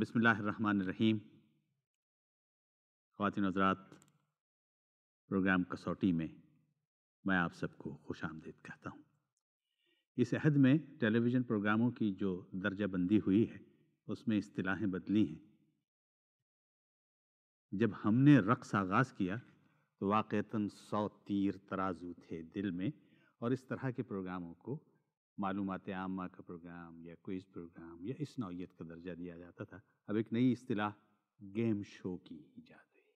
बसमीम ख़वान हजरात प्रोग्राम कसौटी में मैं आप सबको खुश आमदीद कहता हूँ इस अहद में टेलीविज़न प्रोग्रामों की जो दर्जा बंदी हुई है उसमें असलाहें बदली हैं जब हमने रक़ आगाज़ किया तो वाक़ता सौ तीर तराजू थे दिल में और इस तरह के प्रोग्रामों को मालूमत आमा का प्रोग्राम या क्विज़ प्रोग्राम या इस नौीयत का दर्जा दिया जाता था अब एक नई अतलाह गेम शो की ईजाद हुई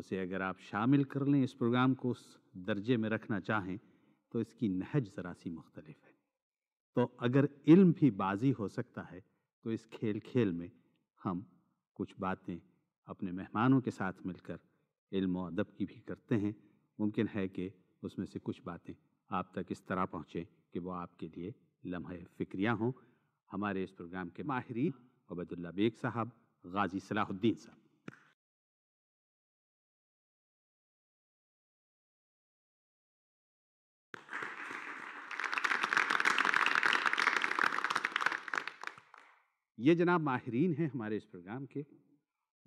उसे अगर आप शामिल कर लें इस प्रोग्राम को उस दर्जे में रखना चाहें तो इसकी नहज ज़रा सी मुख्तलिफ है तो अगर इल्म भी बाजी हो सकता है तो इस खेल खेल में हम कुछ बातें अपने मेहमानों के साथ मिलकर इल्म अदब की भी करते हैं मुमकिन है कि उसमें से कुछ बातें आप तक इस तरह पहुँचें कि वो आपके लिए लम्हे फ़िक्रियाँ हों हमारे इस प्रोग्राम के माहरीन अबैदुल्ला बेग साहब गाजी सलाहुद्दीन साहब ये जनाब माहरीन हैं हमारे इस प्रोग्राम के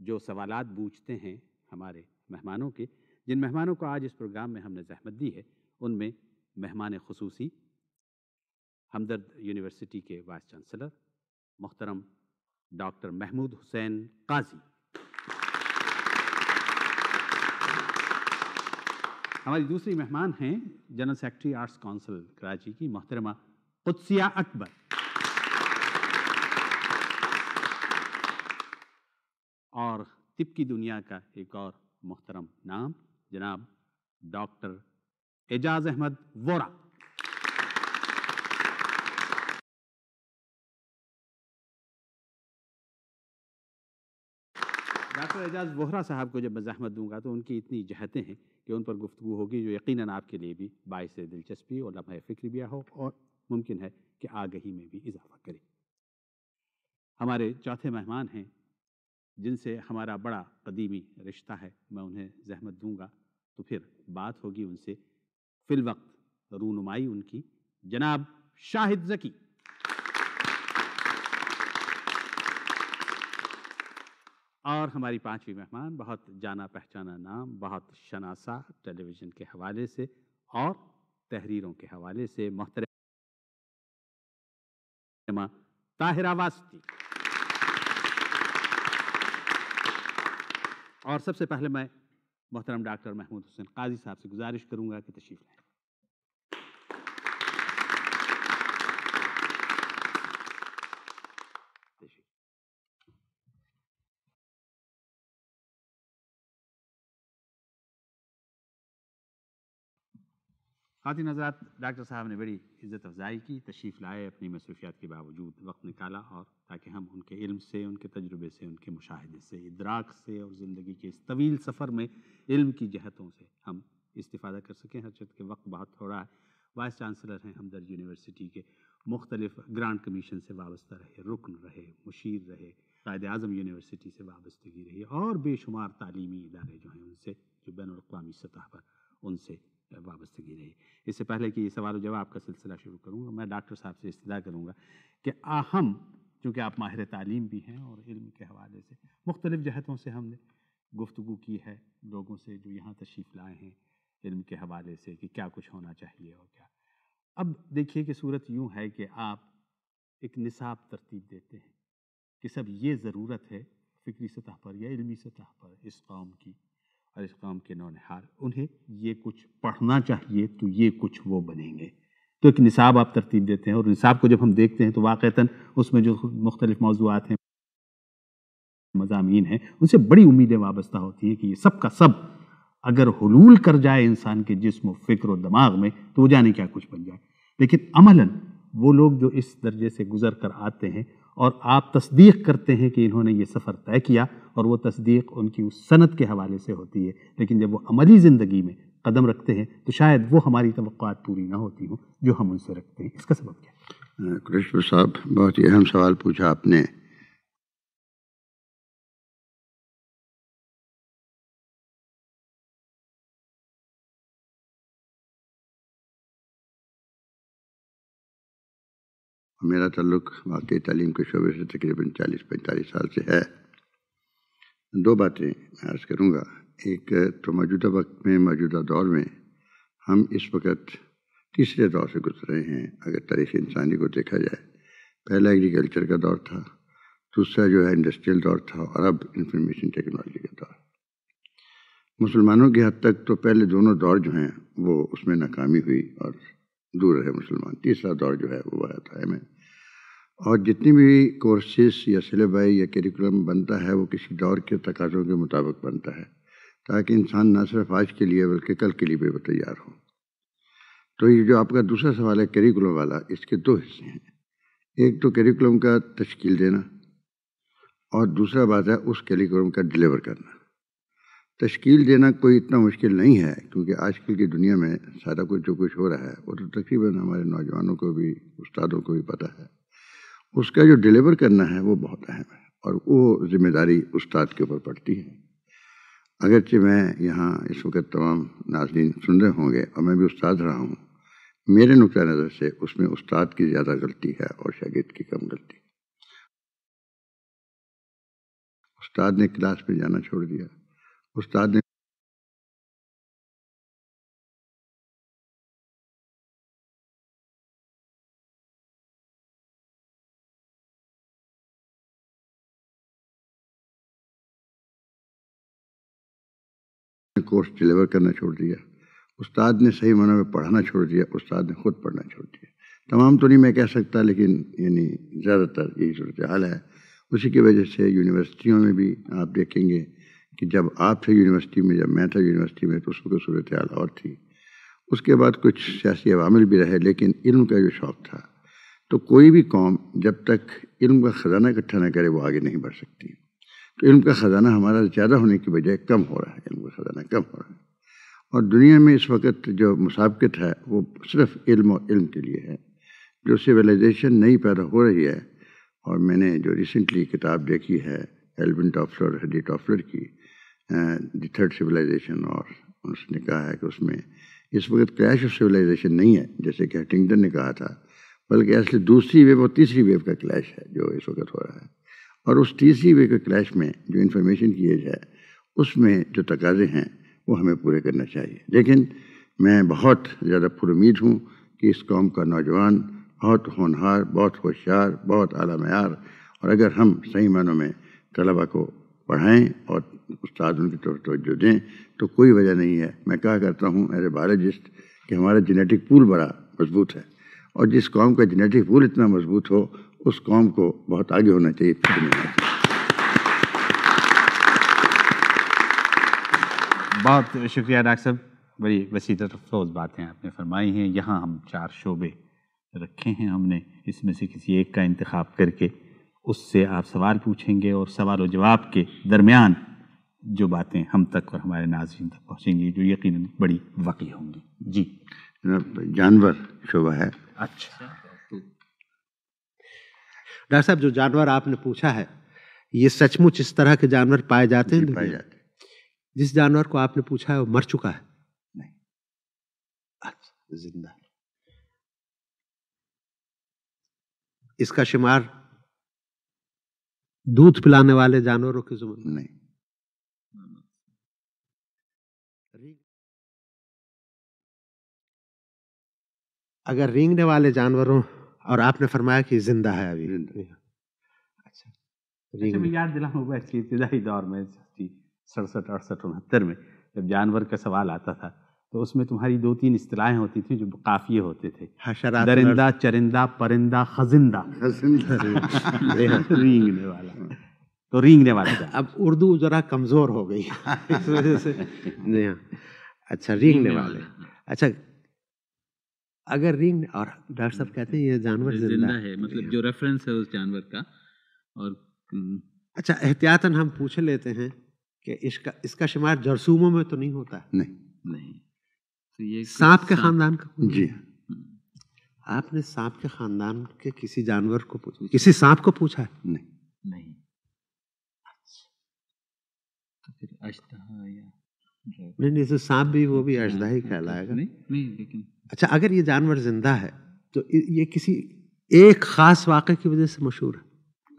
जो सवालात बूझते हैं हमारे मेहमानों के जिन मेहमानों को आज इस प्रोग्राम में हमने जहमत दी है उनमें मेहमान खसूसी हमदर्द यूनिवर्सिटी के वाइस चांसलर मोहतरम डॉक्टर महमूद हुसैन काजी हमारी दूसरी मेहमान हैं general secretary arts council Karachi की मोहतरमा कुदसिया अकबर और तिब की दुनिया का एक और मोहतरम नाम जनाब डॉक्टर एजाज अहमद वोरा डॉक्टर एजाज वोहरा साहब को जब मैं जहमत दूंगा तो उनकी इतनी जहतें हैं कि उन पर गुफ्तु होगी जो यकीन आपके लिए भी बायस दिलचस्पी और लम्हे फ़िक्र भी हो और मुमकिन है कि आगही में भी इजाफा करे हमारे चौथे मेहमान हैं जिनसे हमारा बड़ा कदीमी रिश्ता है मैं उन्हें जहमत दूंगा तो फिर बात होगी उनसे फिलवक्त रूनुमाई उनकी जनाब शाहिद जकी और हमारी पांचवी मेहमान बहुत जाना पहचाना नाम बहुत शनासा टेलीविज़न के हवाले से और तहरीरों के हवाले से मोहतर ताहिरा वास्ती और सबसे पहले मैं मोहतरम डॉक्टर महमूद हुसैन काजी साहब से गुजारिश करूंगा कि तशरीफ़ लाएँ खातिन हजरात डॉक्टर साहब ने बड़ी इज़्ज़त अफजाई की तशरीफ़ लाए अपनी मसरूफियात के बावजूद वक्त निकाला और ताकि हम उनके इल्म से उनके तजुर्बे से उनके मुशाहदे से इदराक से और ज़िंदगी के इस तवील सफ़र में इल्म की जहतों से हम इस्ता कर सकें हर चीज़ के वक्त बहुत थोड़ा है वाइस चांसलर हैं हमदर्द यूनिवर्सिटी के मुख्तलिफ ग्रांड कमीशन से वाबस्ता रहे रुकन रहे मुशीर रहे कायद अजम यूनिवर्सिटी से वाबस्तगी रही और बेशुमार तालीमी इदारे जो हैं उनसे जो बैन अवी सतह पर उनसे वाबस्तगी रही इससे पहले कि सवाल जवाब आपका सिलसिला शुरू करूँगा मैं डॉक्टर साहब से इस्तः करूँगा कि अहम चूँकि आप माहिर तालीम भी हैं और इल्म के हवाले से मुख्तलिफ़ जहतों से हमने गुफ्तु की है लोगों से जो यहाँ तशरीफ़ लाए हैं इल्म के हवाले से कि क्या कुछ होना चाहिए और क्या अब देखिए कि सूरत यूँ है कि आप एक निसाब तरतीब देते हैं कि सब ये ज़रूरत है फ़िक्री सतह पर या इलमी सतह पर इस कौम की और इस काम के नौनिहार उन्हें ये कुछ पढ़ना चाहिए तो ये कुछ वो बनेंगे तो एक निसाब आप तरतीब देते हैं और निसाब को जब हम देखते हैं तो वाक़ता उसमें जो मुख्तलिफ मौजूद हैं मजामी हैं उनसे बड़ी उम्मीदें वाबस्ता होती हैं कि ये सब का सब अगर हलूल कर जाए इंसान के जिसम फ़िक्र और दिमाग में तो वो जाने क्या कुछ बन जाए लेकिन अमला वो लोग जो इस दर्जे से गुजर कर आते हैं और आप तस्दीक करते हैं कि इन्होंने ये सफ़र तय किया और वो तस्दीक उनकी उस सनत के हवाले से होती है लेकिन जब वो अमली ज़िंदगी में कदम रखते हैं तो शायद वो हमारी तो पूरी ना होती हूँ जो हम उनसे रखते हैं इसका सबब क्या कृष्ण साहब बहुत ही अहम सवाल पूछा आपने मेरा तल्लुक वाकई तालीम के शोबे से तकरीबन चालीस पैंतालीस साल से है दो बातें मैं अर्ज़ करूँगा एक तो मौजूदा वक्त में मौजूदा दौर में हम इस वक्त तीसरे दौर से गुजर रहे हैं अगर तारीख इंसानी को देखा जाए पहला एग्रीकल्चर का दौर था दूसरा जो है इंडस्ट्रियल दौर था और अब इंफॉर्मेशन टेक्नोलॉजी का दौर मुसलमानों की हद तक तो पहले दोनों दौर जो हैं वो उसमें नाकामी हुई और दूर रहे मुसलमान तीसरा दौर जो है वो आता है एम और जितनी भी कोर्सेस या सिलेबाई या करिकुलम बनता है वो किसी दौर के तकाजों के मुताबिक बनता है ताकि इंसान ना सिर्फ आज के लिए बल्कि कल के लिए भी तैयार हो तो ये जो आपका दूसरा सवाल है करिकुलम वाला इसके दो हिस्से हैं एक तो करिकुलम का तश्कील देना और दूसरा बात है उस करिकुलम का डिलीवर करना तश्कील देना कोई इतना मुश्किल नहीं है क्योंकि आजकल की दुनिया में सारा कुछ जो कुछ हो रहा है वो तो तकरीबन हमारे नौजवानों को भी उस्तादों को भी पता है उसका जो डिलीवर करना है वो बहुत अहम है और वो जिम्मेदारी उस्ताद के ऊपर पड़ती है अगरचे मैं यहाँ इस वक्त तमाम नाजरीन सुन रहे होंगे और मैं भी उस्ताद रहा हूँ मेरे नुक़ नज़र से उसमें उस्ताद की ज़्यादा गलती है और शागिद की कम गलती उस्ताद ने क्लास में जाना छोड़ दिया उस्ताद ने कोर्स डिलीवर करना छोड़ दिया उस्ताद ने सही माना में पढ़ाना छोड़ दिया उस्ताद ने खुद पढ़ना छोड़ दिया तमाम तो नहीं मैं कह सकता लेकिन यानी ज़्यादातर यही सूरत हाल है उसी की वजह से यूनिवर्सिटियों में भी आप देखेंगे कि जब आप थे यूनिवर्सिटी में जब मैं था यूनिवर्सिटी में तो उस वक्त सूरत हाल और थी उसके बाद कुछ सियासी अवामिल भी रहे लेकिन इल्म का जो शौक़ था तो कोई भी कौम जब तक इल्म का ख़जाना इकट्ठा ना करे वो आगे नहीं बढ़ सकती तो इल्म का ख़जाना हमारा ज़्यादा होने की बजाय कम हो रहा है इल्म का ख़जाना कम हो रहा है और दुनिया में इस वक्त जो मुसाबकत है वो सिर्फ इल्म और इल्म के लिए है जो सिविलाइजेशन नई पैदा हो रही है और मैंने जो रिसेंटली किताब देखी है एलबिन टॉफलर हडी टॉफलर की थर्ड सिविलाइजेशन और उसने कहा है कि उसमें इस वक्त क्रैश ऑफ सिविलाइजेशन नहीं है जैसे कि हटिंगटन ने कहा था बल्कि असली दूसरी वेव और तीसरी वेव का क्लैश है जो इस वक्त हो रहा है और उस तीसरी वेव के क्लैश में जो इन्फॉर्मेशन की एज है उसमें जो तकाजे हैं वो हमें पूरे करना चाहिए लेकिन मैं बहुत ज़्यादा पुरुद हूँ कि इस कौम का नौजवान बहुत होनहार बहुत होशियार बहुत आला मैार और अगर हम सही मानों में तलबा को पढ़ाएं और उस्ताद उनकी तरफ तोज्जो दें तो कोई वजह नहीं है मैं कहा करता हूँ एज ए बायोलॉजिस्ट कि हमारा जेनेटिक पूल बड़ा मजबूत है और जिस कौम का जेनेटिक पूल इतना मजबूत हो उस कौम को बहुत आगे होना चाहिए बहुत शुक्रिया डॉक्टर साहब बड़ी वसी अफसोस बातें आपने फरमाई हैं यहाँ हम चार शोबे रखे हैं हमने इसमें से किसी एक का इंतखब करके उससे आप सवाल पूछेंगे और सवाल और जवाब के दरमियान जो बातें हम तक और हमारे नाजरन तक पहुँचेंगी जो यकीन बड़ी वाकई होंगी जी जानवर शोभा है अच्छा डॉक्टर साहब जो जानवर आपने पूछा है ये सचमुच इस तरह के जानवर पाए जाते हैं पाए जाते जिस जानवर को आपने पूछा है वो मर चुका है नहीं अच्छा जिंदा इसका शुमार दूध पिलाने वाले जानवरों की जरूरत नहीं अगर रींगने वाले जानवरों और आपने फरमाया कि जिंदा है अभी हाँ। अच्छा, अच्छा याद दिला हूँ इब्तदाई दौर में सड़सठ अड़सठ उनहत्तर में जब जानवर का सवाल आता था तो उसमें तुम्हारी दो तीन अतलाहें होती थी जो काफिये होते थे दरिंदा चरिंदा परिंदा खजिंदा रींगने वाला तो रींगने वाला अब उर्दू ज़रा कमज़ोर हो गई इस वजह से नहीं हाँ। अच्छा रींगने वाले अच्छा अगर रिंग और डॉक्टर साहब कहते हैं ये जानवर जिंदा है मतलब जो रेफरेंस है उस जानवर का और हम्म। अच्छा एहतियातन हम पूछ लेते हैं कि इसका इसका शुमार जरसूमों में तो नहीं होता नहीं नहीं सांप के खानदान का जी आपने सांप के खानदान के किसी जानवर को पूछा किसी सांप को पूछा है नहीं नहीं तो फिर या नहीं नहीं तो सांप भी वो भी अजदा ही कहलाएगा नहीं नहीं लेकिन अच्छा अगर ये जानवर जिंदा है तो ये किसी एक खास वाक़े की वजह से मशहूर है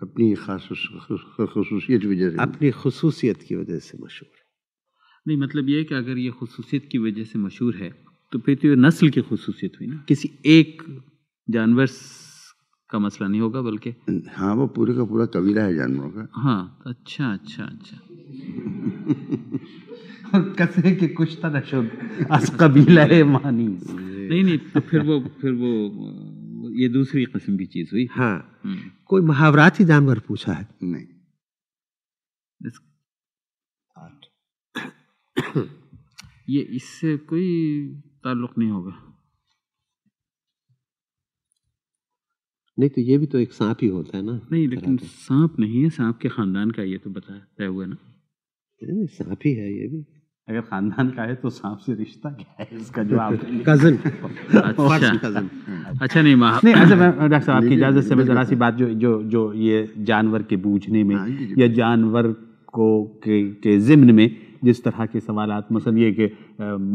अपनी खास खसूसियत वजह से अपनी खसूसियत की वजह से मशहूर है नहीं मतलब ये कि अगर ये खसूसियत की वजह से मशहूर है तो फिर तो ये नस्ल की खसूसियत हुई ना किसी एक जानवर का मसला नहीं होगा बल्कि हाँ वो पूरे का पूरा कबीला है जानवरों का हाँ तो अच्छा अच्छा अच्छा कसरे के कुछ तरह तो अस कबीला है मानी नहीं नहीं तो फिर वो फिर वो ये दूसरी किस्म की चीज़ हुई हाँ हम्म। कोई मुहावराती जानवर पूछा है नहीं ये इससे कोई ताल्लुक नहीं होगा नहीं तो ये भी तो एक सांप ही होता है ना नहीं लेकिन सांप नहीं है सांप के खानदान का ये तो बताया तय हुआ ना सांप ही है ये भी अगर खानदान का है तो सांप से रिश्ता क्या है इसका जो आप कजन कजन अच्छा नहीं माँ नहीं अच्छा मैं डॉक्टर साहब आपकी इजाज़त से मैं जरा सी बात जो जो जो ये जानवर के बूझने में हाँ, या जानवर को के, के जिम्न में जिस तरह के सवाल मसल ये कि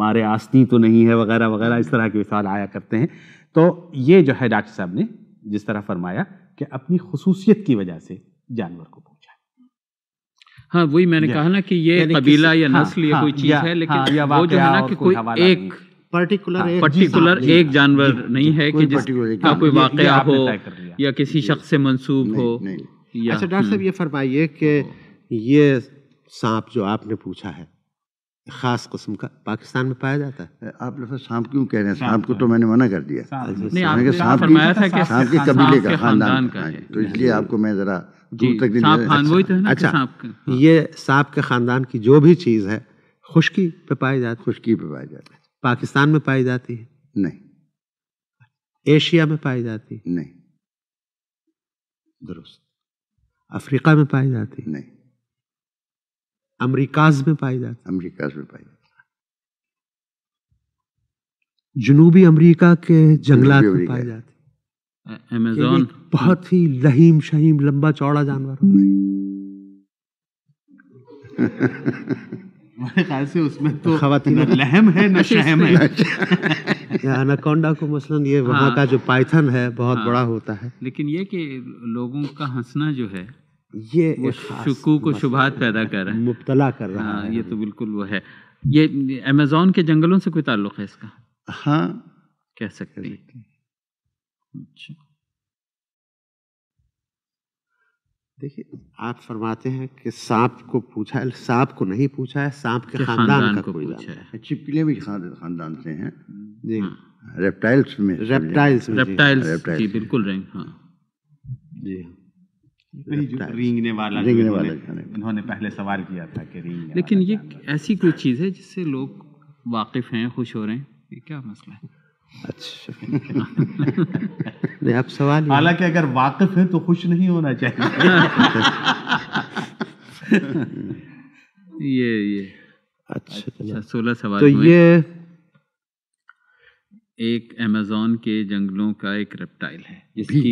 मारे आस्ती तो नहीं है वगैरह वगैरह इस तरह के सवाल आया करते हैं तो ये जो है डॉक्टर साहब ने जिस तरह फरमाया कि अपनी खसूसियत की वजह से जानवर को पूछा हाँ वही मैंने कहा ना कि ये कबीला या हाँ, नस्ल या हाँ, कोई चीज़ है लेकिन हाँ, वो जो है ना कि कोई एक पर्टिकुलर हाँ, एक पर्टिकुलर एक जानवर नहीं है कि जिसका कोई वाक़ हो या किसी शख्स से मंसूब हो अच्छा डॉक्टर साहब हम्म। ये फरमाइए कि तो- ये सांप जो आपने पूछा है खास किस्म का पाकिस्तान में पाया जाता है आप लोग सांप क्यों कह रहे हैं सांप को तो मैंने मना कर दिया सांप सांप तो के कबीले का हाँ, खानदान का तो इसलिए आपको मैं जरा दूर तक नहीं अच्छा, तो अच्छा। हाँ। ये सांप के खानदान की जो भी चीज़ है खुशकी पे पाई जाती खुशकी पे पाई जाती है पाकिस्तान में पाई जाती है नहीं एशिया में पाई जाती नहीं दुरुस्त अफ्रीका में पाई जाती नहीं अमरीकाज में पाया जाता अमरीकाज में पाया जाता जनूबी अमरीका के जंगलात में पाए जाते अमेजोन बहुत ही लहीम शहीम लंबा चौड़ा जानवर होता है से उसमें तो खातिन लहम है न शहम है अनाकोंडा को मसलन ये वहाँ हाँ। का जो पाइथन है बहुत हाँ। बड़ा होता है लेकिन ये कि लोगों का हंसना जो है ये वो शुकू को शुभात पैदा कर रहा है मुबतला कर रहा हाँ, है ये तो बिल्कुल वो है ये अमेजोन के जंगलों से कोई ताल्लुक है इसका हाँ कह सकते हैं अच्छा। देखिए आप फरमाते हैं कि सांप को पूछा है सांप को नहीं पूछा है सांप के खानदान का को पूछा है छिपकली भी खानदान से हैं हम्म। जी हाँ। रेप्टाइल्स में रेप्टाइल्स रेप्टाइल्स जी बिल्कुल हाँ जी हाँ तो रिंगने वाला रिंगने वाला उन्होंने पहले सवाल किया था कि रिंग लेकिन ये मतलब ऐसी कोई चीज़ है जिससे लोग वाकिफ हैं खुश हो रहे हैं ये क्या मसला है अच्छा आप सवाल हालांकि अगर वाकिफ है तो खुश नहीं होना चाहिए ये ये अच्छा, अच्छा सोलह सवाल तो ये एक अमेजोन के जंगलों का एक रेप्टाइल है जिसकी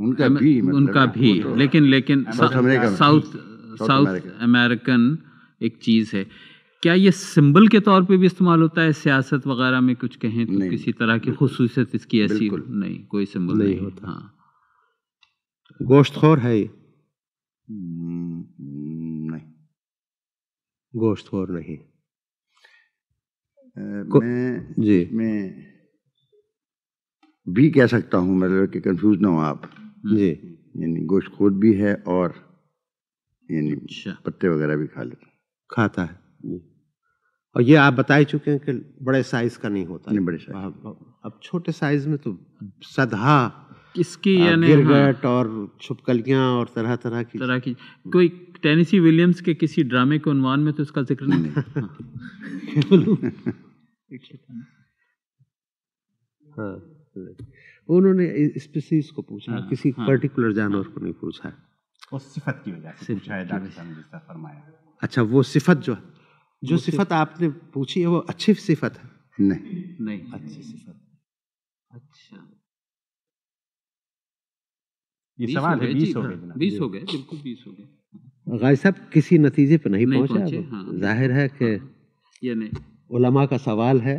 उनका भी मतलब उनका भी तो लेकिन लेकिन साउथ साउथ अमेरिकन एक चीज है क्या ये सिंबल के तौर पे भी इस्तेमाल होता है सियासत वगैरह में कुछ कहें तो किसी तरह की खसूसियत इसकी ऐसी नहीं कोई सिंबल नहीं, नहीं होता हाँ गोश्तखोर है ये हम्म, नहीं गोश्तखोर नहीं मैं जी मैं भी कह सकता हूँ मतलब कि कंफ्यूज ना हो आप जी हम्म। यानी गोश्तखोर भी है और यानी अच्छा। पत्ते वगैरह भी खा लेता खाता है और ये आप बता ही चुके हैं कि बड़े साइज का नहीं होता नहीं बड़े साइज अब छोटे साइज में तो सदहा इसकी यानी हाँ। और छुपकलियाँ और तरह तरह की तरह की कोई टेनिसी विलियम्स के किसी ड्रामे के उनवान में तो इसका जिक्र नहीं है हाँ उन्होंने स्पीसीज को पूछा हाँ, किसी हाँ, पर्टिकुलर जानवर हाँ, को नहीं पूछा सिफत की वजह से पूछा है डॉक्टर साहब फरमाया अच्छा वो सिफत जो जो सिफत आपने पूछी है वो अच्छी सिफत है नहीं नहीं अच्छी सिफत अच्छा ये सवाल है बीस हो हाँ, गए बीस हो गए बिल्कुल बीस हो गए हाँ। गाय साहब किसी नतीजे पर नहीं, नहीं पहुंचे, हाँ। जाहिर है कि ये नहीं उलमा का सवाल है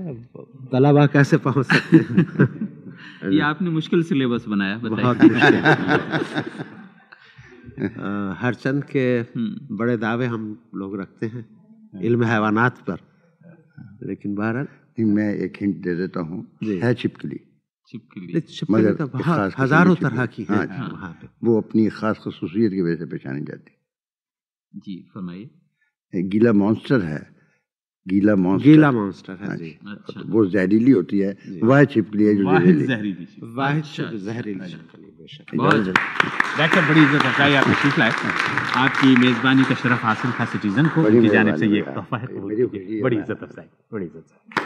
तलाबा कैसे पहुंच सकते हैं ये आपने मुश्किल सिलेबस बनाया हर हरचंद के हम्म। बड़े दावे हम लोग रखते हैं इल्म हैवानात पर लेकिन बहरहाल मैं एक हिंट दे देता हूँ है छिपकली छिपकली तो हजारों तरह की है हाँ, पे वो अपनी खास खसूसियत की वजह से पहचानी जाती जी फरमाइए गीला मॉन्स्टर है गीला मॉन्स्टर गीला मॉन्स्टर है हाँ हाँ जी अच्छा। तो वो जहरीली होती है वह छिपकली है जो जहरीली वह जहरीली डॉक्टर अच्छा, अच्छा। हाँ बड़ी इज्जत पहुँचाई आपने सीख लाए आपकी मेज़बानी का शरफ हासिल था सिटीजन को उनकी जानब से ये एक तोहफा है बड़ी इज्जत अफजाई बड़ी इज्जत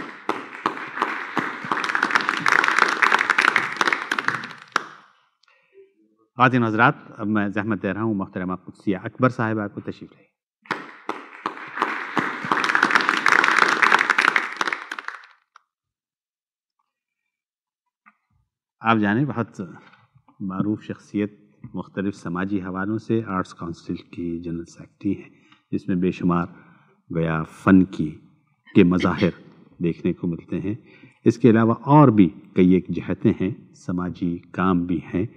खातिन हजरात अब मैं जहमत दे रहा हूँ मोहतरमा कुदसिया अकबर साहब आपको तशरीफ लाई आप जाने बहुत मरूफ शख्सियत मुख्तलिफ समाजी हवालों से आर्ट्स काउंसिल की जनरल सेक्रेटरी हैं जिसमें बेशुमार गया फ़न की के मज़ाहिर देखने को मिलते हैं इसके अलावा और भी कई एक जहतें हैं समाजी काम भी हैं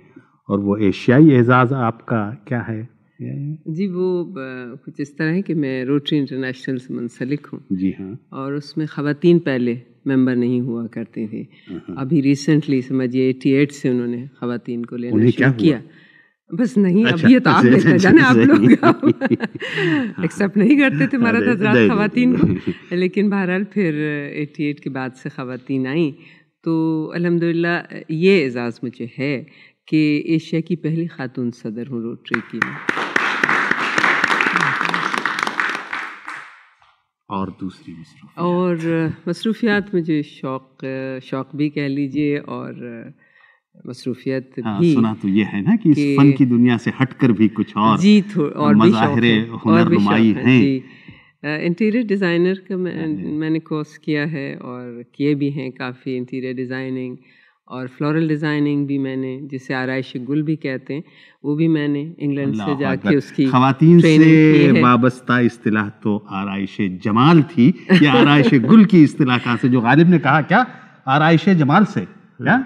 और वो एशियाई एजाज़ आपका क्या है जी वो कुछ इस तरह है कि मैं रोटरी इंटरनेशनल से मुंसलिक हूँ जी हाँ और उसमें खातन पहले मेंबर नहीं हुआ करती थी हाँ। अभी रिसेंटली समझिए एटी एट से उन्होंने खातन को लेना शुरू किया बस नहीं अच्छा, अभी ये तो आप अच्छा, लेकर अच्छा, जाना आप लोग एक्सेप्ट हाँ। नहीं करते थे हमारा हजरात खातन को लेकिन बहरहाल फिर एटी एट के बाद से खातन आई तो अलहमदिल्ला ये एजाज़ मुझे है कि एशिया की पहली खातून सदर हूँ रोटरी की और दूसरी मसरूफ और मसरूफियात में जो शौक शौक भी कह लीजिए और मसरूफियत हाँ, सुना तो ये है ना कि, कि इस फन की दुनिया से हटकर भी कुछ और जी और मज़ाहरे हुनरनुमाई हैं इंटीरियर डिज़ाइनर का मैं, हाँ मैंने कोर्स किया है और किए भी हैं काफ़ी इंटीरियर डिज़ाइनिंग और फ्लोरल डिज़ाइनिंग भी मैंने जिसे आरायश गुल भी कहते हैं वो भी मैंने इंग्लैंड से जाके उसकी खातन से वाबस्ता इस्तेलाह तो आरायश जमाल थी या आरायश गुल की इस्तेलाह कहाँ से जो गालिब ने कहा क्या आरायश जमाल से क्या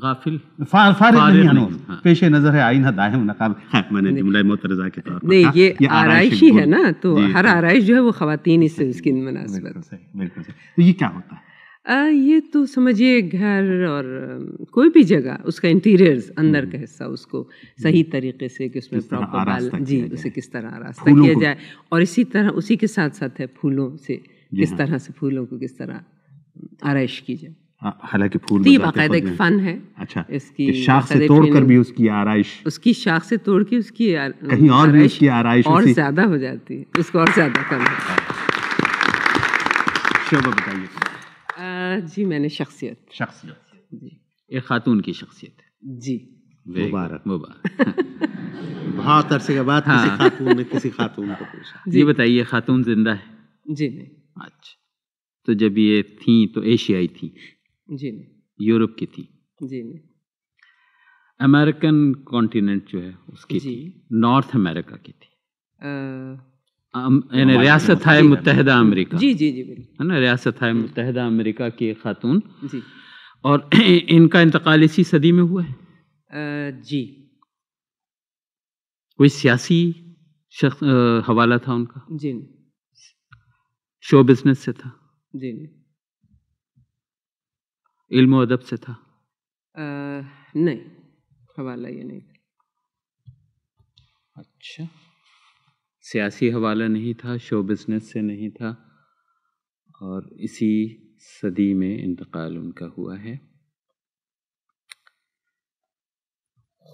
गाफिल फार फार हाँ। पेश नजर है आईना दाहिम नकाब हाँ, नहीं ये, ये है ना तो हर आरइश जो है वो खातन इससे उसकी मुनासिबत बिल्कुल तो ये क्या होता है ये तो समझिए घर और कोई भी जगह उसका इंटीरियर अंदर हम्म। का हिस्सा उसको सही तरीके से कि उसमें प्रॉपर बाल जी उसे किस तरह आरास्ता किया जाए और इसी तरह उसी के साथ साथ है फूलों से किस हाँ। तरह से फूलों को किस तरह आरइश की जाए हाँ, हालांकि फूल तो बाकायदा एक फन है अच्छा इसकी शाख से तोड़ कर भी उसकी आरइश उसकी शाख से तोड़ के उसकी कहीं और भी उसकी आरइश और ज्यादा हो जाती है उसको और ज्यादा कम हाँ। शोभा बताइए जी मैंने शख्सियत शख्सियत जी एक खातून की शख्सियत जी मुबारक मुबारक बहुत अरसे के बाद हाँ। किसी खातून ने किसी खातून को पूछा जी बताइए खातून जिंदा है जी नहीं अच्छा तो जब ये थी तो एशियाई थी जी नहीं यूरोप की थी जी नहीं अमेरिकन कॉन्टिनेंट जो है उसकी थी नॉर्थ अमेरिका की थी रियासत है मुतहदा अमरीका जी जी जी है ना रियासत है मुतहदा अमरीका की खातून जी और इनका इंतकाल इसी सदी में हुआ है जी कोई सियासी शख्स हवाला था उनका जी नहीं शो बिजनेस से था जी नहीं इल्म अदब से था आ, नहीं हवाला ये नहीं अच्छा सियासी हवाला नहीं था शो बिज़नेस से नहीं था और इसी सदी में इंतकाल उनका हुआ है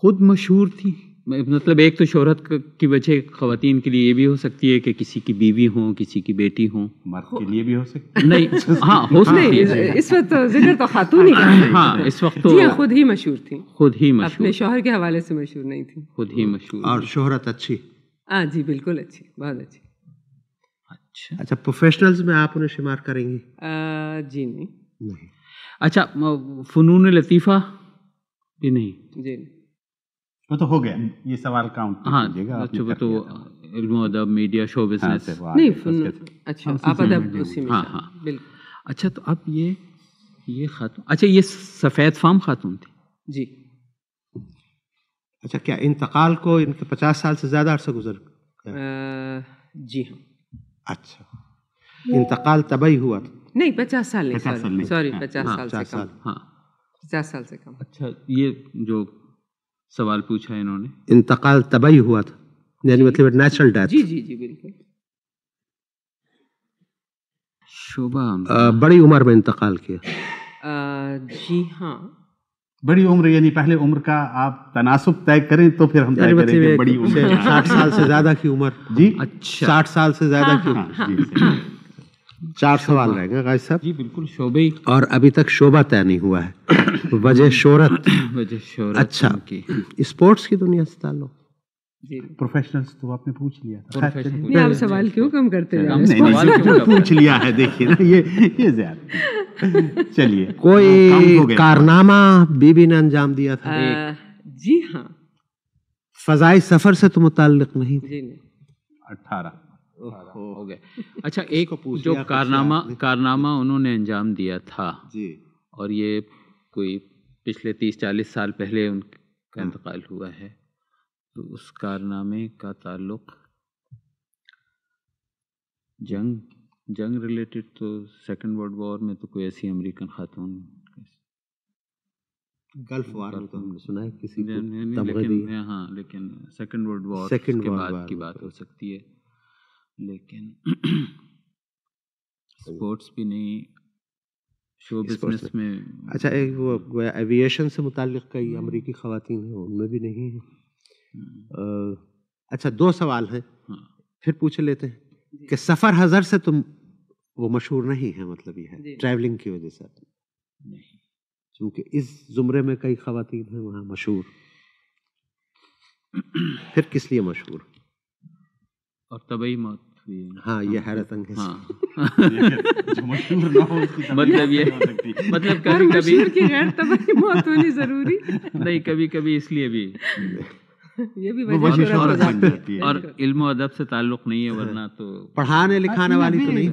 खुद मशहूर थी मतलब एक तो शोहरत की वजह खातन के लिए ये भी हो सकती है कि किसी की बीवी हो किसी की बेटी हो मर्द के लिए भी हो सकती है नहीं हाँ हौसले हाँ, इस वक्त तो जिक्र तो खातून ही हाँ इस वक्त तो हाँ, खुद ही मशहूर थी खुद ही मशहूर अपने शोहर के हवाले से मशहूर नहीं थी खुद ही मशहूर और शोहरत अच्छी हाँ जी बिल्कुल अच्छी बहुत अच्छी अच्छा अच्छा प्रोफेशनल्स में आप उन्हें शुमार करेंगी आ, जी नहीं नहीं अच्छा फ़नून लतीफ़ा जी नहीं जी वो तो हो गया ये सवाल काउंट तो हाँ अच्छा वो तो अदब मीडिया शो हाँ, बिजनेस हाँ, नहीं अच्छा आप अदब उसी में हाँ हाँ बिल्कुल अच्छा तो आप ये ये खातून अच्छा ये सफ़ेद फार्म खातून थी जी अच्छा क्या इंतकाल को इनके पचास साल से ज़्यादा अरसा गुजर जी हाँ अच्छा इंतकाल तबई हुआ नहीं पचास साल नहीं पचास साल सॉरी हाँ, पचास हाँ, साल से कम हाँ। पचास साल से कम अच्छा ये जो सवाल पूछा इन्होंने इंतकाल तबई हुआ था यानी मतलब नेचुरल डेथ जी जी जी बिल्कुल शोभा बड़ी उम्र में इंतकाल किया जी हाँ बड़ी उम्र यानी पहले उम्र का आप तनासुब तय करें तो फिर हम तय करेंगे बड़ी उम्र साठ साल से ज्यादा की उम्र जी अच्छा साठ साल से ज्यादा हाँ, की हाँ, उम्र हाँ। चार सवाल रहेगा गाय साहब जी बिल्कुल शोबे और अभी तक शोभा तय नहीं हुआ है वजह शोरत वजह शोरत अच्छा स्पोर्ट्स की दुनिया से ताल्लुक प्रोफेशनल्स तो आपने पूछ लिया था आप सवाल क्यों कम करते हैं नहीं, क्यों पूछ लिया है देखिए ना तो ये ये ज्यादा चलिए कोई कारनामा बीबी ने अंजाम दिया था जी हाँ फजाई सफर से तो मुतालिक नहीं जी अठारह हो गए अच्छा एक तो पूछ जो कारनामा कारनामा उन्होंने अंजाम दिया था जी और ये कोई पिछले तीस चालीस साल पहले उनका हाँ। इंतकाल हुआ है तो उस कारनामे का ताल्लुक जंग जंग रिलेटेड तो सेकेंड वर्ल्ड वॉर में तो कोई ऐसी अमेरिकन खातून गल्फ वार तो हमने सुना है किसी ने, ने, ने, लेकिन हाँ लेकिन सेकेंड वर्ल्ड वॉर सेकंड के बाद की बात तो। हो सकती है लेकिन स्पोर्ट्स भी नहीं शो बिजनेस में अच्छा एक वो एविएशन हाँ। से मुतल कई हम्म। अमरीकी खातन हैं उनमें भी नहीं है हम्म। अच्छा दो सवाल है हाँ। फिर पूछ लेते हैं कि सफ़र हज़र से तुम वो मशहूर नहीं है मतलब ये है ट्रैवलिंग की वजह से नहीं चूँकि इस ज़ुमरे में कई खातन हैं वहाँ मशहूर फिर किस लिए मशहूर और तबई मौत हाँ ये हाँ। हैरत अंगेज हाँ मशहूर ना हो मतलब ये मतलब कभी कभी की गैर तबई मौत होनी ज़रूरी नहीं कभी कभी इसलिए भी ये भी वजह और इल्म अदब से ताल्लुक नहीं है वरना हाँ। तो पढ़ाने लिखाने वाली तो नहीं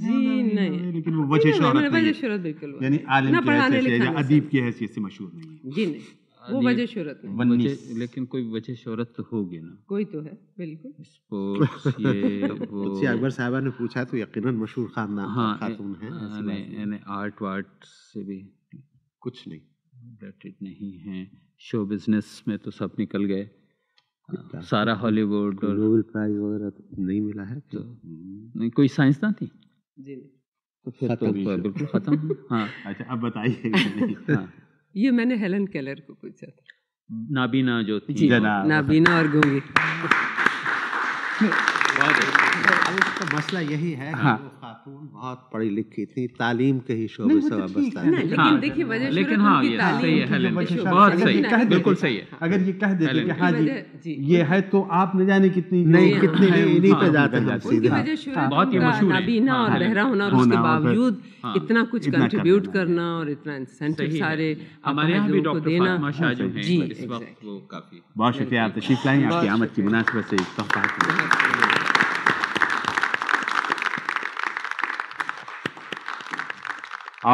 जी नहीं लेकिन वो वजह शोहरत वजह शोहरत बिल्कुल यानी आलिम की हैसियत या अदीब की हैसियत से मशहूर नहीं है जी नहीं वो वजह शोहरत नहीं लेकिन कोई वजह शोहरत तो होगी ना कोई तो है बिल्कुल ये वो अकबर साहबा ने पूछा तो यकीनन मशहूर खान हाँ, खातून है आर्ट वार्ट से भी कुछ नहीं अपडेटेड नहीं हैं शो बिजनेस में तो सब निकल गए सारा हॉलीवुड और नोबेल प्राइज वगैरह तो नहीं मिला है तो नहीं कोई साइंस ना थी जी तो फिर तो बिल्कुल खत्म हाँ अच्छा अब बताइए हाँ। ये मैंने हेलन केलर को पूछा था नाबीना जो थी नाबीना और गोगी बहुत अच्छा मसला यही है हाँ। वो खातून बहुत पढ़ी लिखी थी तालीम के ही शोबे तो से वाबस्ता है लेकिन हाँ, देखिए हाँ, वजह लेकिन हाँ ये सही है बहुत सही बिल्कुल सही है अगर ये कह देते कि हाँ जी ये है तो आप न जाने कितनी नहीं कितनी नहीं हाँ, इन्हीं पे जाते हैं सीधे बहुत ही मशहूर है बीना और बहरा होना और उसके बावजूद इतना कुछ कंट्रीब्यूट करना और इतना इंसेंटिव सारे हमारे यहाँ भी डॉक्टर फातिमा शाह जो हैं इस वक्त वो काफी बहुत शुक्रिया आप तशरीफ लाएं आपकी आमद की मुनासिबत से तोहफा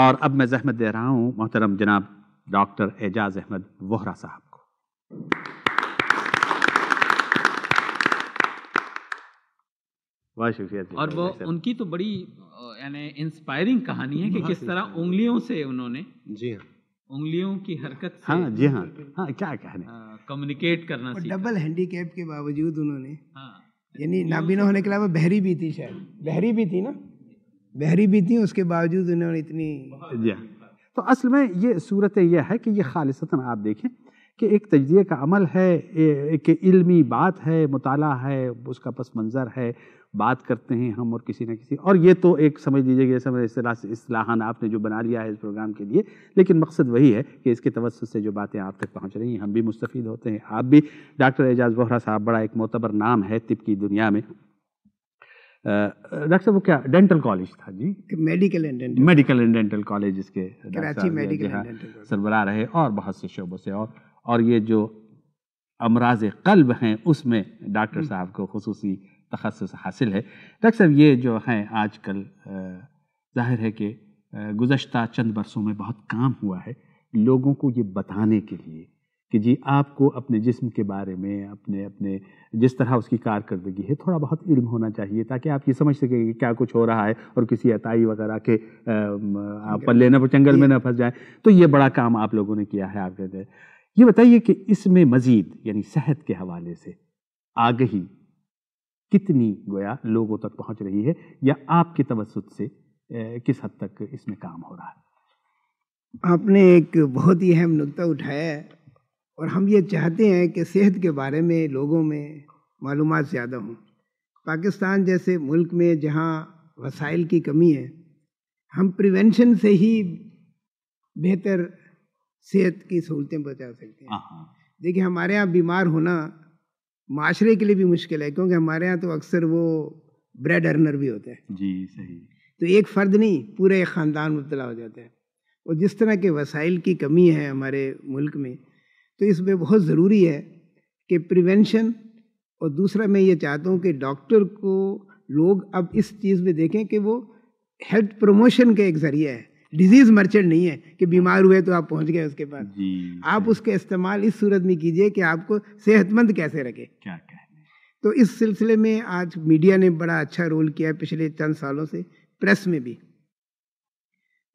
और अब मैं जहमत दे रहा हूँ मोहतरम जनाब डॉक्टर एजाज अहमद वोहरा साहब को बहुत शुक्रिया और वो उनकी तो बड़ी यानी इंस्पायरिंग कहानी है कि किस तरह उंगलियों से उन्होंने जी हाँ उंगलियों की हरकत से हाँ जी हाँ हाँ क्या कहने कम्युनिकेट करना डबल हैंडीकैप के बावजूद उन्होंने हाँ यानी नाबीना होने के अलावा बहरी भी थी शायद बहरी भी थी ना बहरी भी थी उसके बावजूद उन्होंने इतनी तो असल में ये सूरत यह है कि ये खालसता आप देखें कि एक तजिए का अमल है एक इल्मी बात है मताल है उसका पस मंज़र है बात करते हैं हम और किसी ना किसी और ये तो एक समझ लीजिए कि असलाहान आपने जो बना लिया है इस प्रोग्राम के लिए लेकिन मकसद वही है कि इसके तवसत से जो बातें आप तक पहुंच रही हैं हम भी मुस्तफ़ होते हैं आप भी डॉक्टर एजाज वहरा साहब बड़ा एक मोतबर नाम है तिब की दुनिया में डॉक्टर साहब वो क्या डेंटल कॉलेज था जी medical and dental medical and dental college इसके मेडिकल सरबराह रहे और बहुत से शोबों से और और ये जो अमराज कल्ब हैं उसमें डॉक्टर हम्म। साहब को खसूसी तखसस हासिल है डॉक्टर साहब ये जो हैं आज कल जाहिर है कि गुजशत चंद बरसों में बहुत काम हुआ है लोगों को ये बताने के लिए कि जी आपको अपने जिस्म के बारे में अपने अपने जिस तरह उसकी कारकर्दगी है थोड़ा बहुत इल्म होना चाहिए ताकि आप ये समझ सकें कि क्या कुछ हो रहा है और किसी अताई वगैरह के आप पल्ले न चंगल में न फंस जाए तो ये बड़ा काम आप लोगों ने किया है आपके ये बताइए कि इसमें मज़ीद यानी सेहत के हवाले से आगही कितनी गोया लोगों तक पहुंच रही है या आपके तवसत से किस हद तक इसमें काम हो रहा है आपने एक बहुत ही अहम नुकता उठाया है और हम ये चाहते हैं कि सेहत के बारे में लोगों में मालूम ज़्यादा हों पाकिस्तान जैसे मुल्क में जहाँ वसाइल की कमी है हम प्रिवेंशन से ही बेहतर सेहत की सहूलतें बचा सकते हैं हाँ। देखिए हमारे यहाँ बीमार होना माशरे के लिए भी मुश्किल है क्योंकि हमारे यहाँ तो अक्सर वो ब्रेड अर्नर भी होता है जी सही तो एक फ़र्द नहीं पूरे ख़ानदान मुबला हो जाता है और जिस तरह के वसाइल की कमी है हमारे मुल्क में तो इसमें बहुत ज़रूरी है कि प्रिवेंशन और दूसरा मैं ये चाहता हूँ कि डॉक्टर को लोग अब इस चीज़ में देखें कि वो हेल्थ प्रमोशन का एक ज़रिया है डिजीज़ मर्चेंट नहीं है कि बीमार हुए तो आप पहुंच गए उसके पास आप उसका इस्तेमाल इस सूरत में कीजिए कि आपको सेहतमंद कैसे रखे क्या क्या तो इस सिलसिले में आज मीडिया ने बड़ा अच्छा रोल किया है पिछले चंद सालों से प्रेस में भी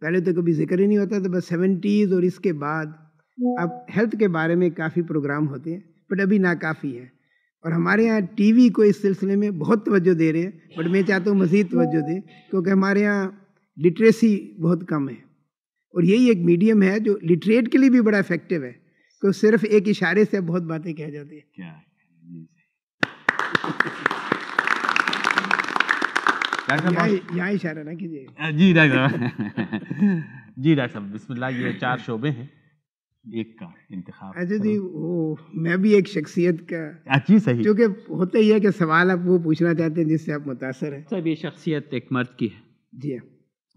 पहले तो कभी जिक्र ही नहीं होता था बस सेवेंटीज़ और इसके बाद अब हेल्थ के बारे में काफ़ी प्रोग्राम होते हैं बट अभी नाकाफ़ी है और हमारे यहाँ टीवी को इस सिलसिले में बहुत तवज्जो दे रहे हैं बट मैं चाहता हूँ मज़ीद तवज्जो दें क्योंकि हमारे यहाँ लिटरेसी बहुत कम है और यही एक मीडियम है जो लिटरेट के लिए भी बड़ा इफेक्टिव है तो सिर्फ एक इशारे से बहुत बातें कह जाती है क्या यहाँ इशारा ना कीजिए जी डॉक्टर साहब जी डॉक्टर साहब बिस्मिल्लाह ये चार शोबे हैं एक का इंतखा अच्छा जी वो मैं भी एक शख्सियत का अच्छी हाँ सही क्योंकि होता ही है कि सवाल आप वो पूछना चाहते हैं जिससे आप मुतासर हैं सब अच्छा, ये शख्सियत एक मर्द की है जी हाँ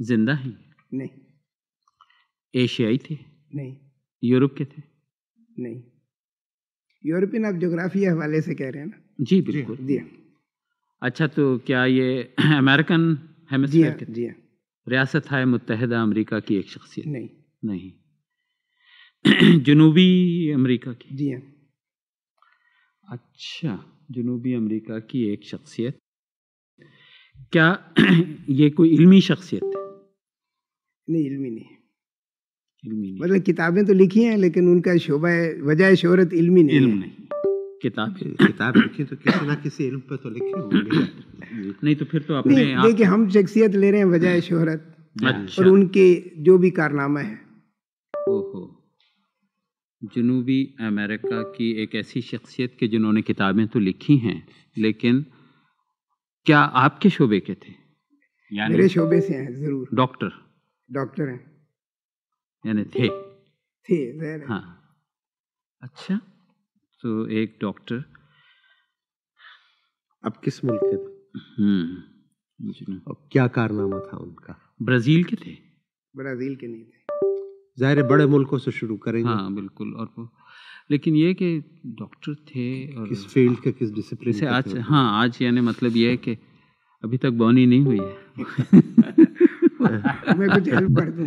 जिंदा है नहीं एशियाई थे नहीं यूरोप के थे नहीं यूरोपियन आप जोग्राफी हवाले से कह रहे हैं ना जी बिल्कुल जी हाँ। अच्छा तो क्या ये अमेरिकन हाँ, हेमिस्फीयर जी हाँ रियासत है मुतहदा अमेरिका की एक शख्सियत नहीं नहीं जनूबी अमेरिका की जी हाँ अच्छा जनूबी अमेरिका की एक शख्सियत क्या ये कोई इल्मी शख्सियत है नहीं इल्मी नहीं मतलब किताबें तो लिखी हैं लेकिन उनका शोबा वजह शोहरत इल्मी नहीं इल्म नहीं किताब किताब लिखी तो किसी ना किसी इल्म पर तो लिखे होंगे नहीं तो फिर तो अपने देखिए हम शख्सियत ले रहे हैं वजह शोहरत अच्छा। और उनके जो भी कारनामा है ओहो जनूबी अमेरिका की एक ऐसी शख्सियत के जिन्होंने किताबें तो लिखी हैं लेकिन क्या आपके शोबे के थे मेरे शोबे से हैं ज़रूर डॉक्टर डॉक्टर हैं यानी थे थे हाँ अच्छा तो एक डॉक्टर अब किस मुल्क के थे और हम्म, क्या कारनामा था उनका ब्राज़ील के थे ब्राज़ील के नहीं थे जाहिर बड़े मुल्कों से शुरू करेंगे हाँ बिल्कुल और लेकिन ये कि डॉक्टर थे और किस फील्ड के किस डिसिप्लिन से आज हाँ आज यानी मतलब ये है कि अभी तक बॉनी नहीं हुई है मैं कुछ हेल्प कर दूँ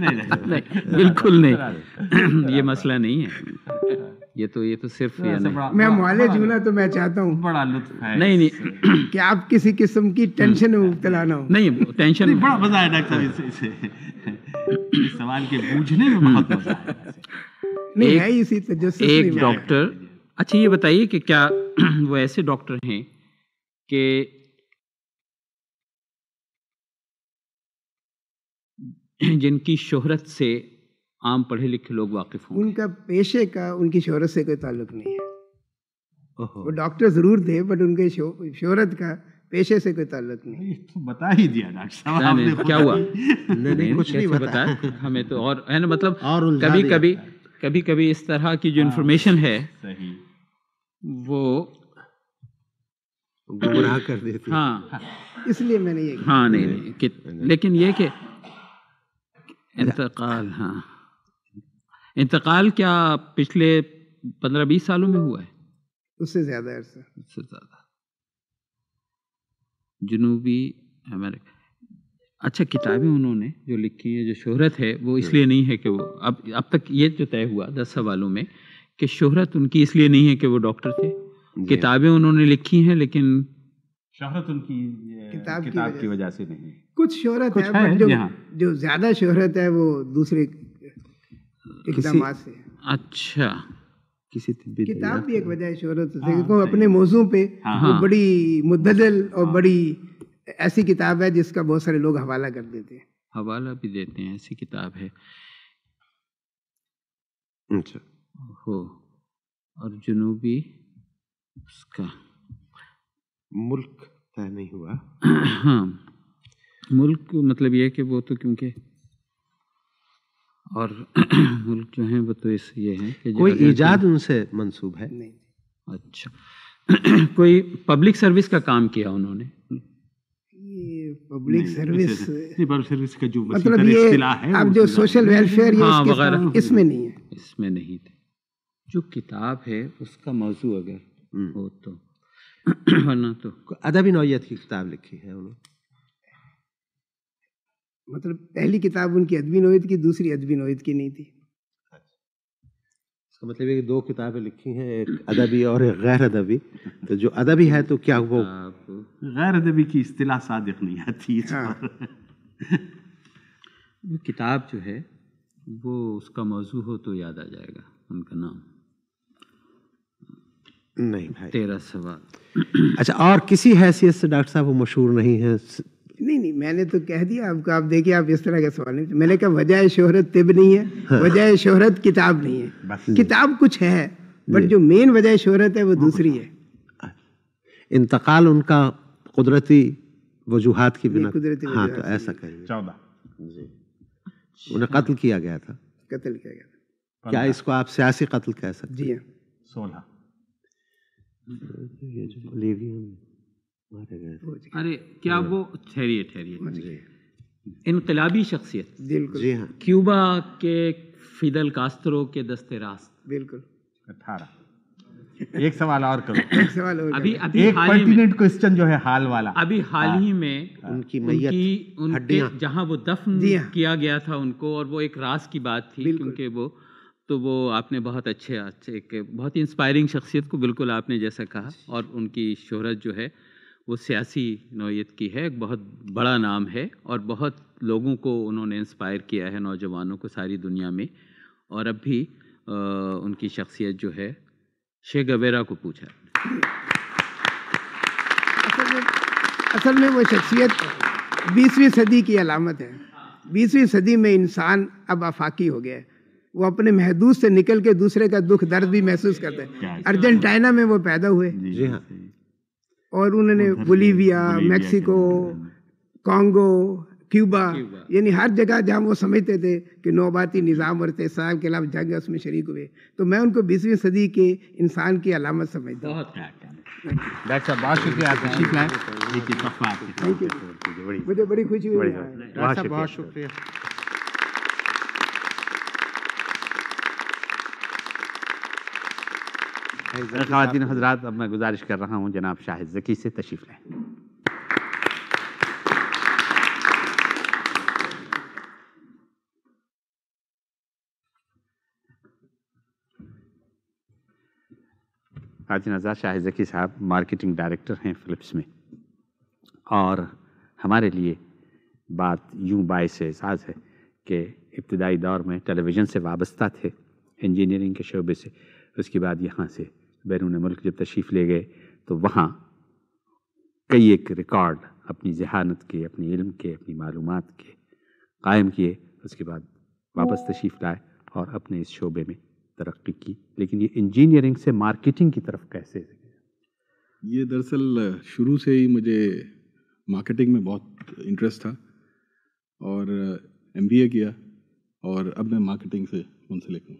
नहीं नहीं बिल्कुल नहीं ये मसला नहीं है ये तो ये तो सिर्फ ये मैं मोहल्ले झूला तो मैं चाहता हूँ बड़ा लुत्फ है नहीं नहीं कि आप किसी किस्म की टेंशन में मुबतला ना हो नहीं टेंशन नहीं बड़ा मजा है डॉक्टर साहब इससे इस सवाल के बूझने में बहुत मजा है नहीं है इसी तजस्सुस एक डॉक्टर अच्छा ये बताइए कि क्या वो ऐसे डॉक्टर हैं कि जिनकी शोहरत से आम पढ़े लिखे लोग वाकिफ हों उनका पेशे का उनकी शोहरत से कोई ताल्लुक नहीं है वो डॉक्टर ज़रूर थे बट उनके शो, शोहरत का पेशे से कोई ताल्लुक नहीं तो बता ही दिया डॉक्टर साहब आपने क्या हुआ नहीं, कुछ नहीं बताया हमें तो और है ना मतलब और कभी कभी कभी कभी इस तरह की जो इन्फॉर्मेशन हाँ, है सही वो गुमराह कर देती हाँ इसलिए मैंने ये हाँ नहीं, नहीं लेकिन ये कि इंतकाल हाँ इंतकाल क्या पिछले पंद्रह बीस सालों में हुआ है उससे ज़्यादा अरसा उससे ज़्यादा जुनूबी अमेरिका अच्छा किताबें उन्होंने जो लिखी है जो शोहरत है वो इसलिए नहीं है कि वो अब अब तक ये जो तय हुआ दस सवालों में कि शोहरत उनकी इसलिए नहीं है कि वो डॉक्टर थे किताबें उन्होंने लिखी हैं लेकिन शोहरत उनकी किताब, की वजह से नहीं है कुछ शोहरत कुछ है, है जो हाँ। जो ज्यादा शोहरत है वो दूसरे किसी, से अच्छा किसी किताब भी एक वजह शोहरत हाँ, अपने मौजू पे हाँ, हाँ। बड़ी मुद्दल और बड़ी ऐसी किताब है जिसका बहुत सारे लोग हवाला कर देते हैं हवाला भी देते हैं ऐसी किताब है अच्छा हो और जनूबी उसका मुल्क तय नहीं हुआ हाँ मुल्क मतलब ये कि वो तो क्योंकि और मुल्क जो हैं वो तो इस ये हैं कि कोई ईजाद तो- उनसे मंसूब है नहीं अच्छा कोई पब्लिक सर्विस का काम किया उन्होंने पब्लिक सर्विस पब्लिक सर्विस का जो मतलब ये अब जो सोशल वेलफेयर हाँ, इसमें नहीं है इसमें नहीं थे जो किताब है उसका मौजू अगर हम्म। हो तो वरना तो अदबी नौत की किताब लिखी है उन्होंने मतलब पहली किताब उनकी अदबी नोहित की दूसरी अदबी नोहित की नहीं थी अच्छा। इसका मतलब कि दो किताबें लिखी हैं एक अदबी और एक गैर अदबी तो जो अदबी है तो क्या वो गैर अदबी की अतलाह सादिक नहीं आती हाँ। किताब जो है वो उसका मौजू हो तो याद आ जाएगा उनका नाम नहीं भाई तेरह सवाल अच्छा और किसी हैसियत से डॉक्टर साहब वो मशहूर नहीं है नहीं नहीं मैंने तो कह दिया आपको आप देखिए आप इस तरह का सवाल नहीं मैंने कहा वजह शोहरत तिब नहीं है हाँ। वजह शोहरत किताब नहीं है किताब कुछ है बट जो मेन वजह शोहरत है वो दूसरी अच्छा। है इंतकाल उनका कुदरती वजूहत की बिना कुदरती हाँ तो ऐसा कहें चौदह जी उन्हें कत्ल किया गया था कत्ल किया गया था क्या इसको आप सियासी कत्ल कह सकते जी हाँ सोलह अरे क्या हाँ। वो ठहरिए ठहरिए हाँ इनकलाबी शख्सियत बिल्कुल जी हाँ क्यूबा के फिदल कास्तरो के दस्ते रास्त बिल्कुल अठारह एक सवाल और करो एक सवाल और अभी अभी एक हाल पर्टिनेंट क्वेश्चन जो है हाल वाला अभी हाल हाँ। ही में उनकी उनकी उनके जहां वो दफन किया गया था उनको और वो एक रास की बात थी क्योंकि वो तो वो आपने बहुत अच्छे अच्छे एक बहुत इंस्पायरिंग शख्सियत को बिल्कुल आपने जैसा कहा और उनकी शोहरत जो है वो सियासी नोयत की है एक बहुत बड़ा नाम है और बहुत लोगों को उन्होंने इंस्पायर किया है नौजवानों को सारी दुनिया में और अब भी आ, उनकी शख्सियत जो है शेख गवेरा को पूछा असल में असल में वो शख्सियत बीसवीं सदी की अलामत है बीसवीं सदी में इंसान अब आफाकी हो गया है वो अपने महदूद से निकल के दूसरे का दुख दर्द भी महसूस करते हैं अर्जेंटाइना में वो पैदा हुए जी हाँ और उन्होंने बोलीविया मैक्सिको हम्म। कांगो क्यूबा यानी हर जगह जहाँ वो समझते थे कि नौबाती निज़ाम और साहब के खिलाफ जंग उसमें शरीक हुए तो मैं उनको बीसवीं सदी के इंसान की अलामत समझता हूँ बहुत अच्छा। शुक्रिया मुझे बड़ी खुशी हुई बहुत शुक्रिया खातिन हजरात अब मैं गुजारिश कर रहा हूँ जनाब शाहिद जकी से तशीफ लें खातिन हजरात शाहिद जकी साहब मार्केटिंग डायरेक्टर हैं फ़िलिप्स में और हमारे लिए बात यूँ से एहसास है कि इब्तदाई दौर में टेलीविज़न से वाबस्ता थे इंजीनियरिंग के शोबे से उसके बाद यहाँ से बैरून मुल्क जब तशरीफ़ ले गए तो वहाँ कई एक रिकॉर्ड अपनी जहानत के अपने इल्म के अपनी मालूम के कायम किए उसके बाद वापस तशरीफ़ लाए और अपने इस शोबे में तरक्की की लेकिन ये इंजीनियरिंग से मार्केटिंग की तरफ कैसे ये दरअसल शुरू से ही मुझे मार्केटिंग में बहुत इंटरेस्ट था और एम किया और अब मैं मार्केटिंग से मुंसलिक हूँ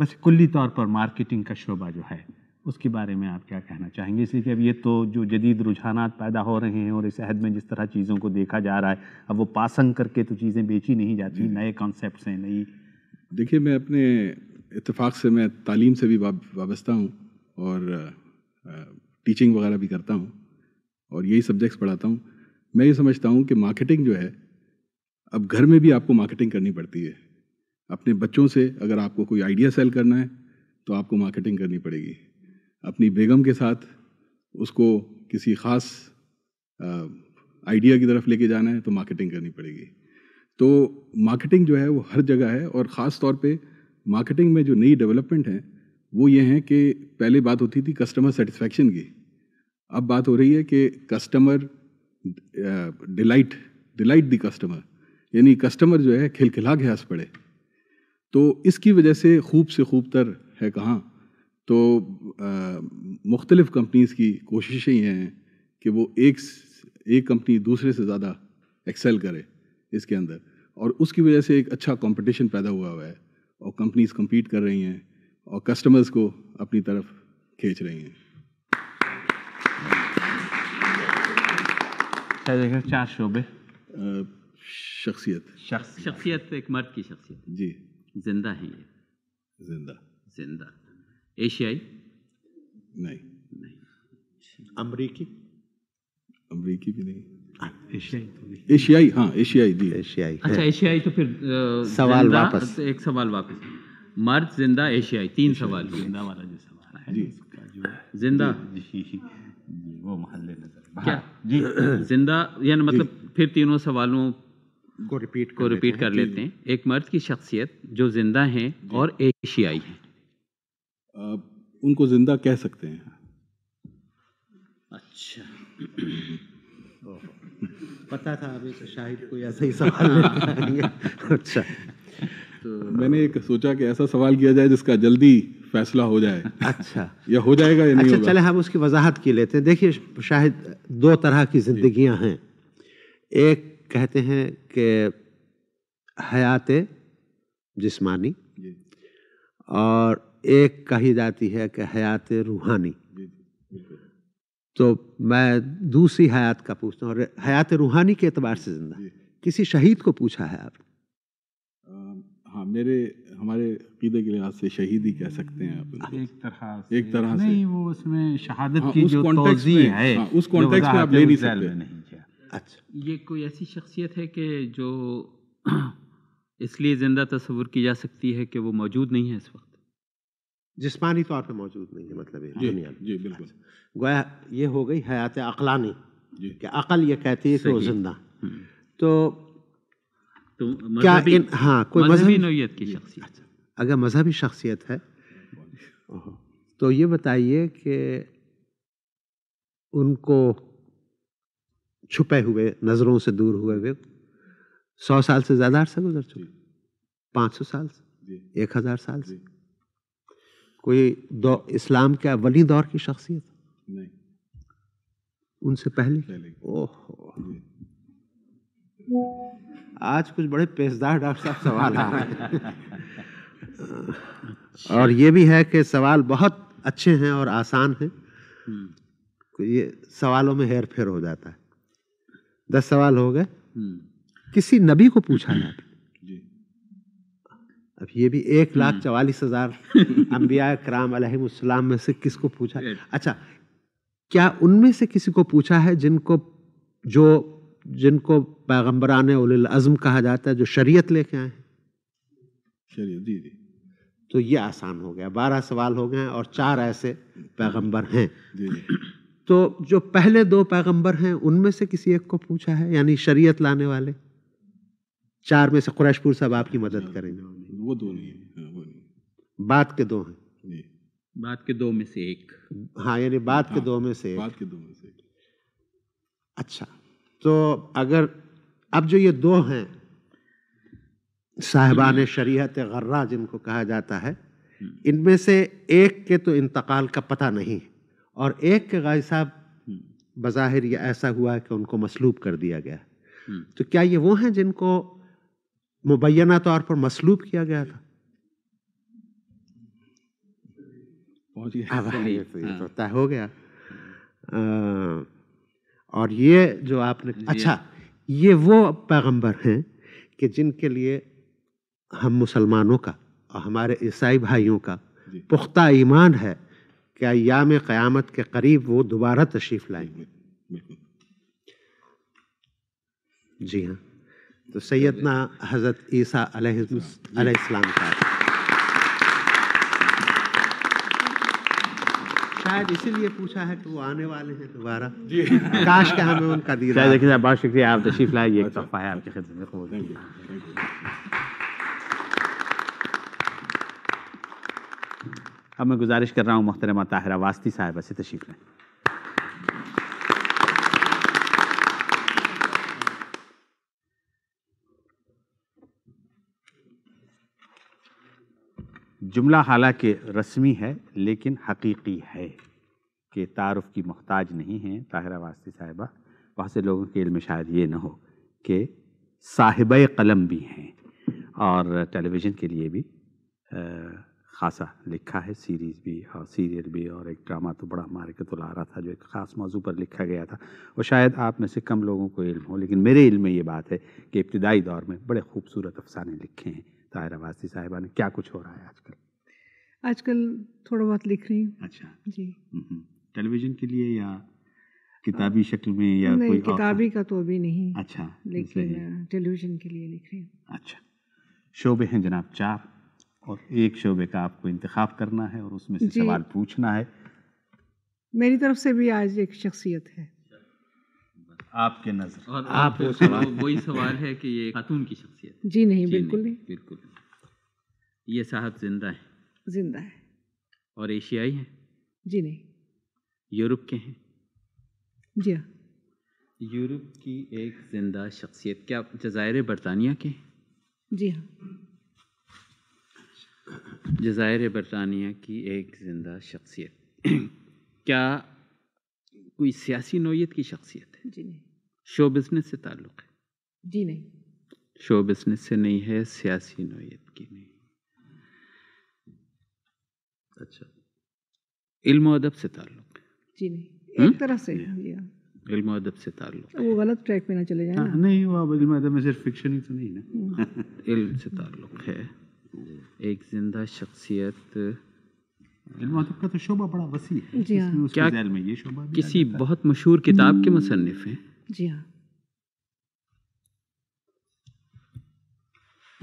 बस कुल्ली तौर पर मार्केटिंग का शोबा जो है उसके बारे में आप क्या कहना चाहेंगे इसलिए कि अब ये तो जो जदीद रुझाना पैदा हो रहे हैं और इस अहद में जिस तरह चीज़ों को देखा जा रहा है अब वो पासंग करके तो चीज़ें बेची नहीं जाती नए कॉन्सेप्ट हैं नई देखिए मैं अपने इतफ़ाक़ से मैं तालीम से भी वाबस्ता हूँ और टीचिंग वगैरह भी करता हूँ और यही सब्जेक्ट्स पढ़ाता हूँ मैं ये समझता हूँ कि मार्केटिंग जो है अब घर में भी आपको मार्केटिंग करनी पड़ती है अपने बच्चों से अगर आपको कोई आइडिया सेल करना है तो आपको मार्केटिंग करनी पड़ेगी अपनी बेगम के साथ उसको किसी ख़ास आइडिया की तरफ लेके जाना है तो मार्केटिंग करनी पड़ेगी तो मार्केटिंग जो है वो हर जगह है और ख़ास तौर पे मार्केटिंग में जो नई डेवलपमेंट है वो ये हैं कि पहले बात होती थी कस्टमर सेटिस्फेक्शन की अब बात हो रही है कि customer delight delight the customer यानी कस्टमर जो है खिलखिला के हंस पड़े तो इसकी वजह से खूब से खूब तर है कहाँ तो मुख्तलिफ़ कंपनीज़ की कोशिशें ये हैं कि वो एक एक कंपनी दूसरे से ज़्यादा एक्सेल करे इसके अंदर और उसकी वजह से एक अच्छा कंपटीशन पैदा हुआ हुआ है और कंपनीज कम्पीट कर रही हैं और कस्टमर्स को अपनी तरफ खींच रही हैं चार शोबे शख्सियत शख्सियत एक मर्द की शख्सियत जी जिंदा है ये जिंदा जिंदा एशियाई नहीं नहीं अमरीकी अमरीकी भी नहीं हाँ, एशियाई तो एशियाई हाँ एशियाई जी एशियाई अच्छा एशियाई तो फिर सवाल वापस तो एक सवाल वापस मर्द जिंदा एशियाई तीन सवाल जिंदा वाला जो सवाल है जी जिंदा वो महल्ले नजर हाँ, क्या जी जिंदा यानी मतलब फिर तीनों सवालों को रिपीट को रिपीट कर लेते हैं एक मर्द की शख्सियत जो जिंदा है और एशियाई है उनको जिंदा कह सकते हैं अच्छा पता था अभी तो शायद कोई ऐसा ही सवाल अच्छा तो मैंने एक सोचा कि ऐसा सवाल किया जाए जिसका जल्दी फैसला हो जाए अच्छा या हो जाएगा या नहीं अच्छा चले हम उसकी वजाहत की लेते हैं देखिए शायद दो तरह की जिंदगियां हैं एक कहते हैं कि हयात जिस्मानी और एक कही जाती है कि हयात रूहानी तो मैं दूसरी हयात का पूछता हूँ हयात रूहानी के अतबार से जिंदा किसी शहीद को पूछा है आपने हाँ मेरे हमारे अकीदे के लिहाज से शहीद ही कह सकते हैं आप एक तरह से एक तरह से नहीं वो उसमें शहादत हाँ, की उस जो तौजी है हाँ, उस कॉन्टेक्स्ट में आप ले नहीं सकते नहीं अच्छा ये कोई ऐसी शख्सियत है कि जो इसलिए ज़िंदा तस्वुर की जा सकती है कि वो मौजूद नहीं है इस वक्त जिसमानी तौर पे मौजूद नहीं है मतलब ये दुनिया जी बिल्कुल अच्छा। गोया ये हो गई हयात अकलानी कि अकल ये कहती है कि वो जिंदा हम्म। तो तो क्या इन हाँ कोई मजहबी नोयत की शख्सियत अच्छा। अगर मजहबी शख्सियत है तो ये बताइए कि उनको छुपे हुए नज़रों से दूर हुए हुए सौ साल से ज़्यादा अरसा गुजर चुके पाँच सौ साल से एक हज़ार साल से कोई इस्लाम के अवली दौर की शख्सियत नहीं उनसे पहले, पहले। ओह आज कुछ बड़े पेशदार डॉक्टर साहब सवाल आ रहे हैं और ये भी है कि सवाल बहुत अच्छे हैं और आसान हैं हम्म। ये सवालों में हेर फेर हो जाता है दस सवाल हो गए हम्म। किसी नबी को पूछा जाता अब ये भी एक लाख हम्म। चवालीस हजार अम्बिया कराम अलहलाम में से किसको पूछा अच्छा क्या उनमें से किसी को पूछा है जिनको जो जिनको पैगम्बरान अज़म कहा जाता है जो शरीयत लेके आए हैं शरीयत जी जी तो ये आसान हो गया बारह सवाल हो गए और चार ऐसे पैगंबर हैं तो जो पहले दो पैगंबर हैं उनमें से किसी एक को पूछा है यानी शरीयत लाने वाले चार में से कुरैशपुर साहब आपकी मदद हाँ, करेंगे हाँ, हाँ, वो दो नहीं है बात के दो हैं बात के दो में से एक हाँ यानी बात के दो में से बात के दो में से अच्छा तो अगर अब जो ये दो हैं साहबान हम्म। शरीयत गर्रा जिनको कहा जाता है हम्म। इनमें से एक के तो इंतकाल का पता नहीं और एक के गाय साहब हम्म। बज़ाहिर ये ऐसा हुआ है कि उनको मसलूब कर दिया गया तो क्या ये वो हैं जिनको मुबैना तौर पर मसलूब किया गया था अच्छा तो, हाँ। तो तय हो गया आ, और ये जो आपने अच्छा ये वो पैगंबर हैं कि जिनके लिए हम मुसलमानों का और हमारे ईसाई भाइयों का पुख्ता ईमान है कि अयाम क़यामत के करीब वो दोबारा तशरीफ़ लाएंगे जी हाँ तो सैदना हज़रत ईसा का शायद इसीलिए पूछा है कि वो आने वाले हैं दोबारा काश के हमें उनका दीदा बहुत शुक्रिया आप तशरीफ लाइए ये अच्छा। तोहफा है आपकी खिदमत में अब मैं गुजारिश कर रहा हूँ मोहतरमा ताहिरा वास्ती साहब से तशरीफ लाएँ जुमला हालांकि रस्मी है लेकिन हकीकी है कि तारफ़ की मोहताज नहीं है ताहरा वास्ती साहिबा बहुत से लोगों के इल्म शायद ये ना हो कि साहिब कलम भी हैं और टेलीविज़न के लिए भी ख़ासा लिखा है सीरीज़ भी और सीरियल भी और एक ड्रामा तो बड़ा हमारे के तो आ रहा था जो एक ख़ास मौजू पर लिखा गया था और शायद आप में से कम लोगों को इल्म हो लेकिन मेरे इल्म में ये बात है कि इब्तदाई दौर में बड़े खूबसूरत अफसाने लिखे हैं ताहिर वास्ती साहिबा ने क्या कुछ हो रहा है आजकल आजकल थोड़ा बहुत लिख रही हूँ अच्छा जी हम्म, हम्म। टेलीविजन के लिए या किताबी शक्ल में या नहीं, कोई किताबी का तो अभी नहीं अच्छा लेकिन टेलीविजन के लिए लिख रही हूँ अच्छा शोबे हैं जनाब चार और एक शोबे का आपको इंतखा करना है और उसमें से सवाल पूछना है मेरी तरफ से भी आज एक शख्सियत है आपके नजर और आप वही सवाल है कि ये खातून की शख्सियत जी नहीं बिल्कुल नहीं बिल्कुल ये साहब जिंदा है जिंदा है और एशियाई हैं जी नहीं यूरोप के हैं जी हाँ यूरोप की एक जिंदा शख्सियत क्या जजायर बरतानिया के जी हाँ जजायर बरतानिया की एक जिंदा शख्सियत क्या कोई सियासी नोयत की शख्सियत है जी नहीं शो बिज़नेस से ताल्लुक़ है जी नहीं शो बिज़नेस से नहीं है सियासी नोयत की नहीं अच्छा इल्म अदब से ताल्लुक जी नहीं एक हम्म? तरह से हाँ। इल्म अदब से ताल्लुक वो गलत ट्रैक पे ना चले जाए हाँ, नहीं वो अब इल्म अदब में सिर्फ फिक्शन ही तो नहीं ना हम्म। इल्म से ताल्लुक है एक जिंदा शख्सियत का तो शोभा बड़ा वसी है जी हाँ। क्या में ये शोभा किसी बहुत मशहूर किताब के हम्म। मुसनफ़ हैं जी हाँ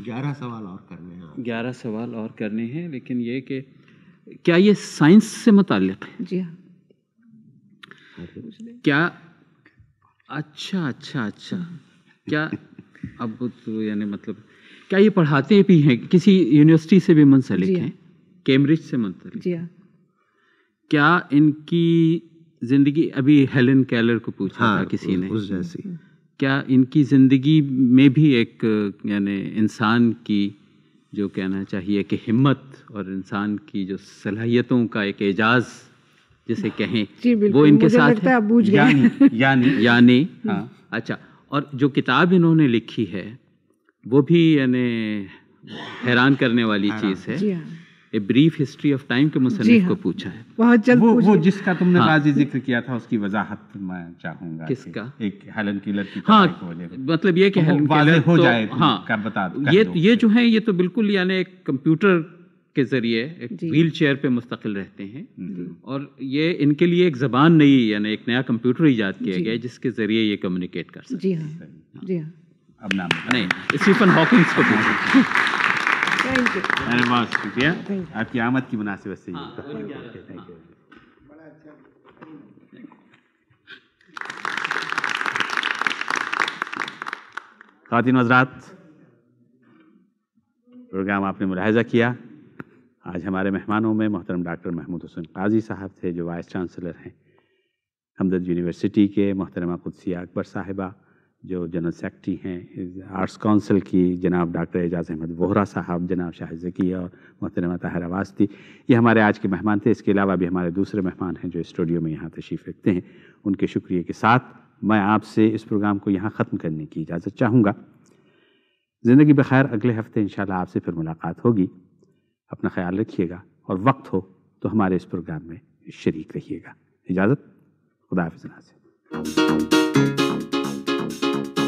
ग्यारह सवाल और करने हैं ग्यारह सवाल और करने हैं लेकिन ये कि क्या ये साइंस से मुतल है जी हाँ क्या अच्छा अच्छा अच्छा क्या अब तो यानी मतलब क्या ये पढ़ाते भी हैं किसी यूनिवर्सिटी से भी मुंसलिक हाँ। हैं कैम्ब्रिज से मुंसलिक जी हाँ क्या इनकी ज़िंदगी अभी हेलन कैलर को पूछा हाँ, था किसी ने उस जैसी क्या इनकी ज़िंदगी में भी एक यानी इंसान की जो कहना चाहिए कि हिम्मत और इंसान की जो सलाहियतों का एक एजाज जिसे कहें वो इनके साथ है यानी यानी यानी हम्म। हाँ अच्छा और जो किताब इन्होंने लिखी है वो भी यानी हैरान करने वाली हाँ। चीज़ है हाँ। A brief history of time के मुसनफ हाँ, को पूछा है बहुत जल्द वो, वो जिसका तुमने हाँ, बाजी जिक्र किया था उसकी वजाहत मैं चाहूंगा किसका एक हेलन किलर की हाँ मतलब ये कि तो हेलन किलर हो तो- जाए तो हाँ क्या बता ये ये जो है ये तो बिल्कुल यानी एक कंप्यूटर के ज़रिए एक व्हील चेयर पे मुस्तकिल रहते हैं और ये इनके लिए एक ज़बान नई यानी एक नया कंप्यूटर ईजाद किया गया जिसके ज़रिए ये कम्युनिकेट कर सकते हैं जी हाँ जी हाँ अब नाम नहीं स्टीफन हॉकिंग्स को पूछा बहुत शुक्रिया आपकी आमद की मुनासिब से थैंक हाँ, हाँ। खातिन हजरात प्रोग्राम आपने मुलाहजा किया आज हमारे मेहमानों में मोहतरम डॉक्टर महमूद हुसैन काजी साहब थे जो वाइस चांसलर हैं हमदर्द यूनिवर्सिटी के मोहतरमा कुदसिया अकबर साहिबा जो जनरल सेक्रेटरी हैं आर्ट्स काउंसिल की जनाब डॉक्टर एजाज अहमद वोहरा साहब जनाब शाह जकी और मोहतरमा ताहरा वास्ती ये हमारे आज के मेहमान थे इसके अलावा भी हमारे दूसरे मेहमान हैं जो स्टूडियो में यहाँ तशरीफ़ रखते हैं उनके शुक्रिया के साथ मैं आपसे इस प्रोग्राम को यहाँ ख़त्म करने की इजाज़त चाहूँगा ज़िंदगी बखैर अगले हफ्ते इन आपसे फिर मुलाकात होगी अपना ख्याल रखिएगा और वक्त हो तो हमारे इस प्रोग्राम में शरीक रहिएगा इजाज़त खुदा से Bye.